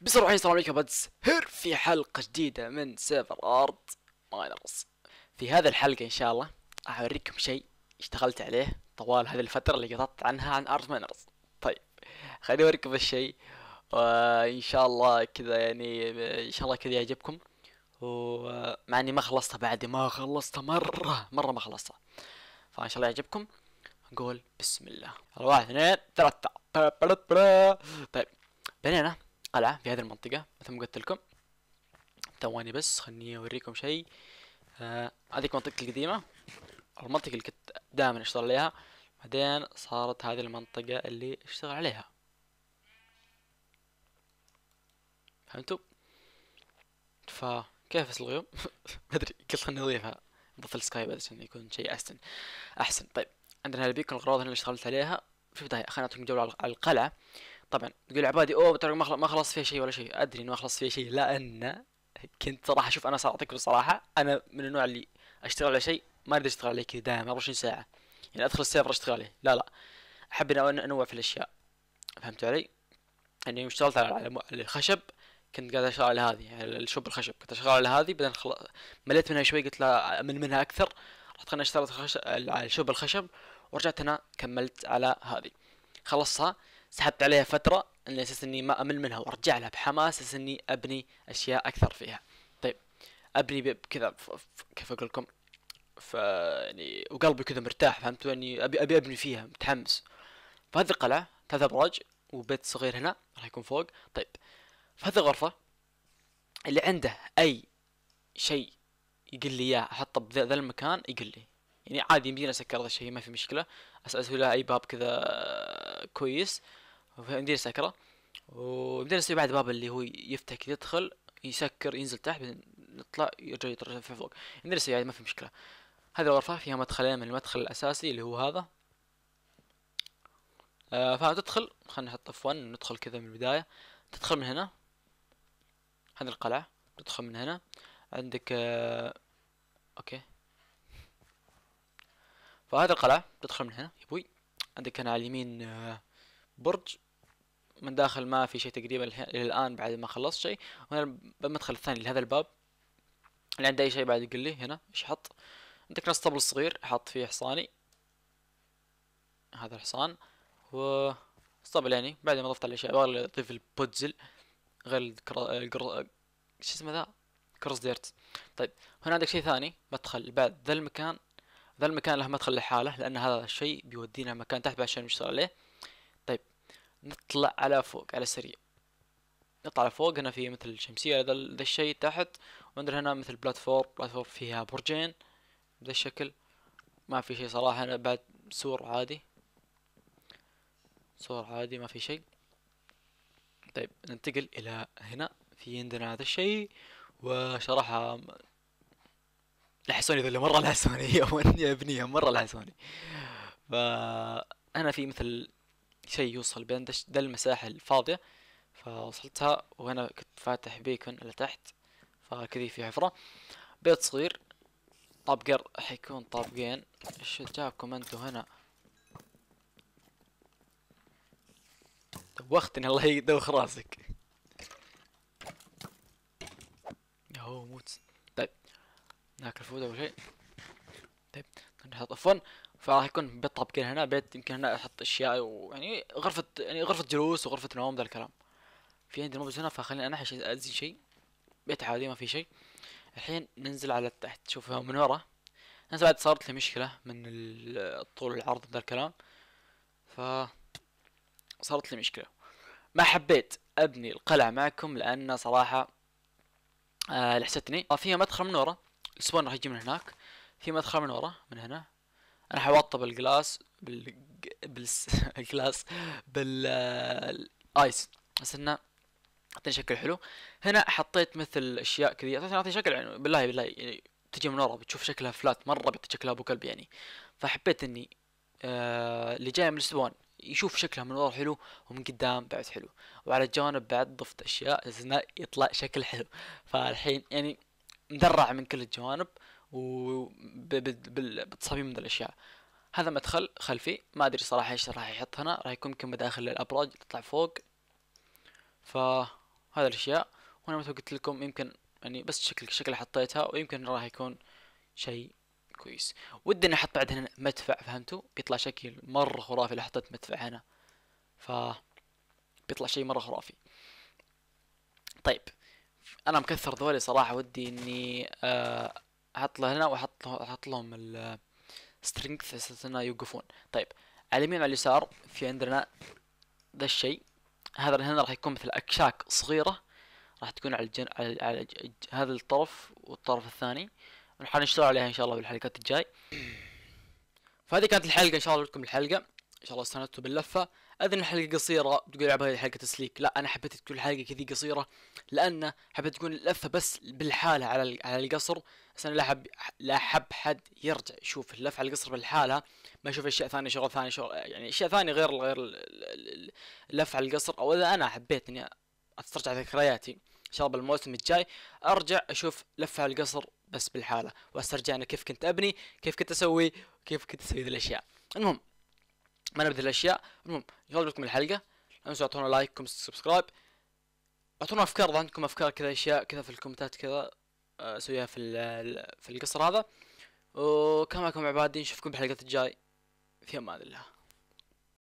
بصراحة السلام عليكم بادز هير في حلقة جديدة من سيفر ارت ماينرز في هذه الحلقة ان شاء الله راح اوريكم شيء اشتغلت عليه طوال هذه الفترة اللي قطعت عنها عن ارت ماينرز طيب خليني اوريكم الشيء وان آه، شاء الله كذا يعني ان شاء الله كذا يعجبكم ومع اني ما خلصتها بعد ما خلصتها مرة مرة ما خلصتها فان شاء الله يعجبكم نقول بسم الله واحد اثنين ثلاثة طيب بنينا قلعة في هذه المنطقة مثل ما قلت لكم ثواني بس خليني اوريكم شيء آه، هذيك آه منطقتي القديمة المنطقة اللي كنت دائما اشتغل عليها بعدين صارت هذه المنطقة اللي اشتغل عليها فهمتوا؟ فكيف اسلغيهم؟ مدري قلت خليني اضيفها السكاي بس عشان يكون شيء احسن احسن طيب عندنا هالبيكون الغراض اللي اشتغلت عليها في البداية خليني اعطيكم جولة على القلعة طبعا تقول عبادي اوه ترى ما خلص فيها شيء ولا شيء ادري انه ما خلص فيها شيء لان كنت صراحه اشوف انا صار اعطيكم الصراحه انا من النوع اللي اشتغل على شيء ما اريد اشتغل عليه كذا دائما 24 ساعه يعني ادخل السيرفر اشتغل عليه لا لا احب اني انوع في الاشياء فهمت علي؟ يعني يوم اشتغلت على الخشب كنت قاعد اشتغل على هذه الشوب الخشب كنت اشتغل على هذه بعدين خل... مليت منها شوي قلت لا من منها اكثر رحت خليني اشتغلت على الشوب الخشب ورجعت هنا كملت على هذه خلصتها سحبت عليها فترة على اساس اني ما امل منها وارجع لها بحماس اساس اني ابني اشياء اكثر فيها طيب ابني كذا كيف اقول لكم ف يعني وقلبي كذا مرتاح فهمتوا اني ابي ابي ابني فيها متحمس فهذه القلعة ثلاث ابراج وبيت صغير هنا راح يكون فوق طيب فهذه الغرفة اللي عنده اي شيء يقول لي اياه احطه بذا المكان يقول لي يعني عادي يمديني اسكر هذا الشيء ما في مشكله اسوي له اي باب كذا آه، كويس مدير سكرة ومدير نسوي بعد باب اللي هو يفتح كذا يدخل يسكر ينزل تحت نطلع يرجع يطلع في فوق مدير نسوي ما في مشكلة هذه الغرفة فيها مدخلين من المدخل الأساسي اللي هو هذا آه فتدخل خلينا نحط اف 1 ندخل كذا من البداية تدخل من هنا هذه القلعة تدخل من هنا عندك آه اوكي فهذه القلعة تدخل من هنا يا بوي عندك هنا على اليمين آه برج من داخل ما في شيء تقريبا الان بعد ما خلصت شيء وهنا المدخل الثاني لهذا الباب اللي عنده اي شيء بعد يقول لي هنا ايش حط عندك نص طبل صغير حط فيه حصاني هذا الحصان و طبل يعني بعد ما ضفت عليه الاشياء ابغى اضيف البودزل غير الكرا... الكرا... شو اسمه ذا كروس ديرت طيب هنا عندك شيء ثاني مدخل بعد ذا المكان ذا المكان له مدخل لحاله لان هذا الشيء بيودينا مكان تحت عشان نشتغل عليه نطلع على فوق على سريع نطلع على فوق هنا في مثل شمسية ذا الشيء تحت وعندنا هنا مثل بلاتفورم بلاتفورم فيها برجين بذا الشكل ما في شيء صراحة هنا بعد سور عادي سور عادي ما في شيء طيب ننتقل إلى هنا في عندنا هذا الشيء وشرحها لحسوني ذولا مرة لحسوني يا ابني مرة لحسوني فهنا في مثل شيء يوصل بين ده المساحة الفاضية فوصلتها وهنا كنت فاتح بيكون لتحت فكذي في حفرة بيت صغير طابقر حيكون طابقين ايش جابكم انتو هنا دوختني الله يدوخ راسك ياهو موت طيب ناكل فود اول شيء طيب نحط عفوا فراح يكون بيت طابقين هنا بيت يمكن هنا احط اشياء ويعني غرفة يعني غرفة جلوس وغرفة نوم ذا الكلام في عندي الموز هنا فخليني انا انحش ازيد شيء بيت عادي ما في شيء الحين ننزل على تحت شوف من ورا انا بعد صارت لي مشكلة من الطول العرض ذا الكلام ف صارت لي مشكلة ما حبيت ابني القلعة معكم لان صراحة آه لحستني آه، فيها مدخل من ورا السبون راح يجي من هناك في مدخل من ورا من هنا انا حوطه بالجلاس بال بالجلاس بالايس آه، بس انه اعطيني شكل حلو هنا حطيت مثل اشياء كذي اعطيني شكل يعني بالله بالله يعني تجي من ورا بتشوف شكلها فلات مره بيعطي شكلها ابو كلب يعني فحبيت اني آه، اللي جاي من الاسبوع يشوف شكلها من ورا حلو ومن قدام بعد حلو وعلى الجوانب بعد ضفت اشياء انه يطلع شكل حلو فالحين يعني مدرع من كل الجوانب وبتصاميم من الاشياء هذا مدخل خلفي ما ادري صراحه ايش راح يحط هنا راح يكون يمكن مداخل للابراج تطلع فوق فهذا الاشياء وانا مثل قلت لكم يمكن يعني بس شكل شكل حطيتها ويمكن راح يكون شيء كويس ودي اني احط بعد هنا مدفع فهمتوا بيطلع شكل مره خرافي لو حطيت مدفع هنا ف بيطلع شيء مره خرافي طيب انا مكثر ذولي صراحه ودي اني آه احط له هنا واحط له احط لهم السترينث اساس انه يوقفون طيب على اليمين وعلى اليسار في عندنا ذا الشيء هذا هنا راح يكون مثل اكشاك صغيره راح تكون على الجن... على, على هذا الطرف والطرف الثاني راح نشتغل عليها ان شاء الله بالحلقات الجاي فهذه كانت الحلقه ان شاء الله لكم الحلقه ان شاء الله استنتوا باللفه اذن الحلقه قصيره تقول عبالي حلقه تسليك لا انا حبيت تكون الحلقه كذي قصيره لان حبيت تكون اللفه بس بالحاله على على القصر بس انا لا حب لا حب حد يرجع يشوف اللفه على القصر بالحاله ما يشوف اشياء ثانيه شغل ثاني شغل يعني اشياء ثانيه غير غير اللفه على القصر او اذا انا حبيت اني استرجع ذكرياتي ان شاء الله بالموسم الجاي ارجع اشوف لفه على القصر بس بالحاله واسترجع انا كيف كنت ابني كيف كنت اسوي كيف كنت اسوي ذي الاشياء المهم ما نبذل الاشياء المهم ان شاء الله عجبتكم الحلقه لا تنسوا تعطونا لايك كومنت سبسكرايب اعطونا افكار اذا عندكم افكار كذا اشياء كذا في الكومنتات كذا اسويها آه، في في القصر هذا وكما معكم عبادي نشوفكم بالحلقات الجاي في امان الله